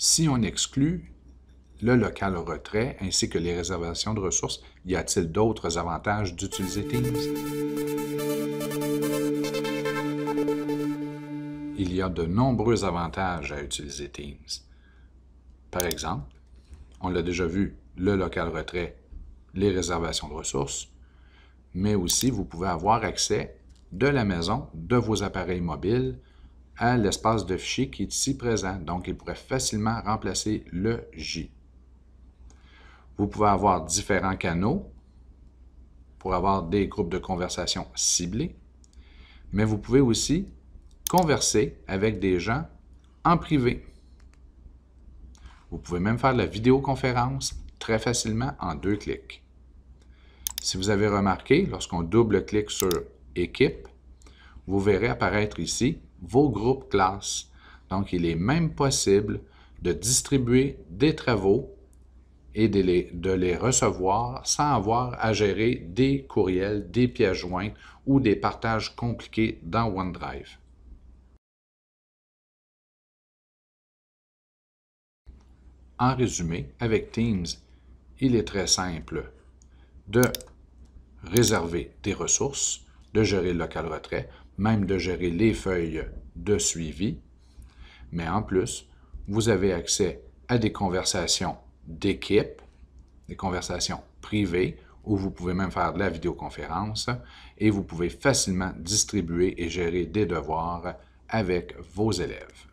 Si on exclut le local retrait ainsi que les réservations de ressources, y a-t-il d'autres avantages d'utiliser Teams? Il y a de nombreux avantages à utiliser Teams. Par exemple, on l'a déjà vu, le local retrait, les réservations de ressources, mais aussi vous pouvez avoir accès de la maison, de vos appareils mobiles, à l'espace de fichier qui est ici présent. Donc, il pourrait facilement remplacer le J. Vous pouvez avoir différents canaux pour avoir des groupes de conversation ciblés, mais vous pouvez aussi converser avec des gens en privé. Vous pouvez même faire la vidéoconférence très facilement en deux clics. Si vous avez remarqué, lorsqu'on double-clique sur « Équipe », vous verrez apparaître ici vos groupes classes. Donc, il est même possible de distribuer des travaux et de les, recevoir sans avoir à gérer des courriels, des pièces jointes ou des partages compliqués dans OneDrive. En résumé, avec Teams, il est très simple de réserver des ressources, de gérer le local retrait, même de gérer les feuilles de suivi, mais en plus, vous avez accès à des conversations d'équipe, des conversations privées, où vous pouvez même faire de la vidéoconférence et vous pouvez facilement distribuer et gérer des devoirs avec vos élèves.